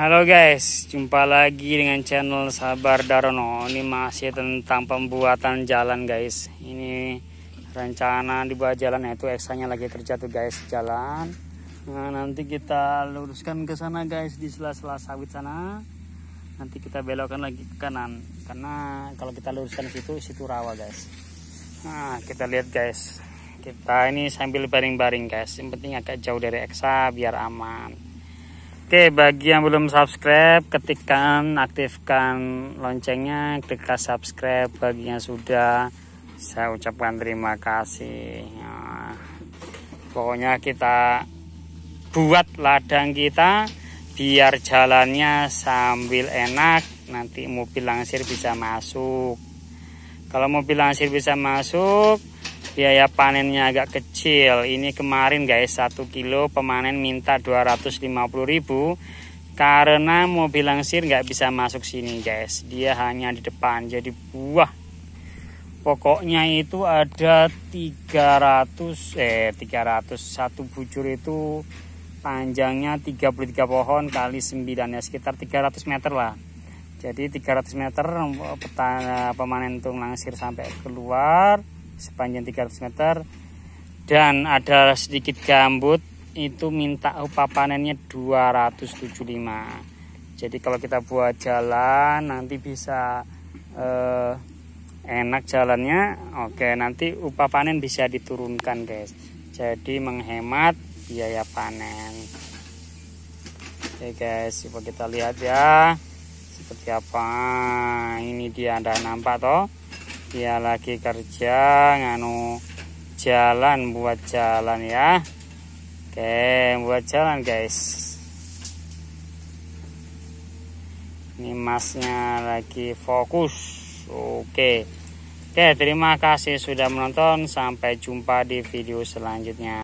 Halo guys, jumpa lagi dengan channel Sabar Darono. Ini masih tentang pembuatan jalan guys. Ini rencana dibuat jalan itu eksanya lagi kerja tuh guys jalan. Nah, nanti kita luruskan ke sana guys di sela-sela sawit sana. Nanti kita belokkan lagi ke kanan karena kalau kita luruskan situ situ rawa guys. Nah, kita lihat guys. Kita ini sambil baring-baring guys. Yang penting agak jauh dari eksa biar aman. Oke, bagi yang belum subscribe, ketikkan, aktifkan loncengnya, klik subscribe. Bagi yang sudah, saya ucapkan terima kasih. Nah, pokoknya kita buat ladang kita, biar jalannya sambil enak, nanti mobil langsir bisa masuk. Kalau mobil langsir bisa masuk, biaya panennya agak kecil ini kemarin guys 1 kilo pemanen minta 250.000 karena mobil langsir nggak bisa masuk sini guys dia hanya di depan jadi buah pokoknya itu ada 300 eh 300 satu bujur itu panjangnya 33 pohon kali 9 ya sekitar 300 meter lah jadi 300 meter eh, pemanen tung langsir sampai keluar sepanjang 300 meter dan ada sedikit gambut itu minta upah panennya 275 jadi kalau kita buat jalan nanti bisa eh, enak jalannya oke nanti upah panen bisa diturunkan guys jadi menghemat biaya panen oke guys coba kita lihat ya seperti apa ini dia anda nampak toh dia lagi kerja nganu jalan buat jalan ya oke buat jalan guys ini masnya lagi fokus oke oke terima kasih sudah menonton sampai jumpa di video selanjutnya